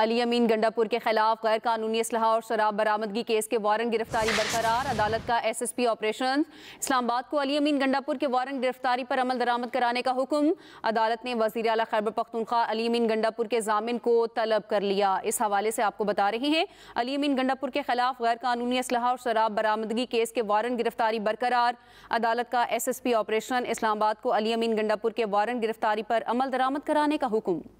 अली अमीन गंडापुर के खिलाफ गैर कानूनी असलाह और शराब बरामदगी केस के वारंट गिरफ्तारी बरकरार अदालत का S S P operation Islamabad को अली अमीन गंडापुर के वारंट गिरफ्तारी पर अमल दरामद कराने का हुक्म अदालत ने वजीर अला खैबर पख्तनख्वा अली अमीन गंडापुर के जामिन को तलब कर लिया इस हवाले से आपको बता रहे हैं अली अमीन गंडापुर के खिलाफ गैर कानूनी असलाह और शराब बरामदगी केस के वारंट गिरफ्तारी बरकरार अदालत का S S P operation Islamabad को अली अमीन गंडापुर के वारंट गिरफ्तारी पर अमल दरामद कराने का हुक्म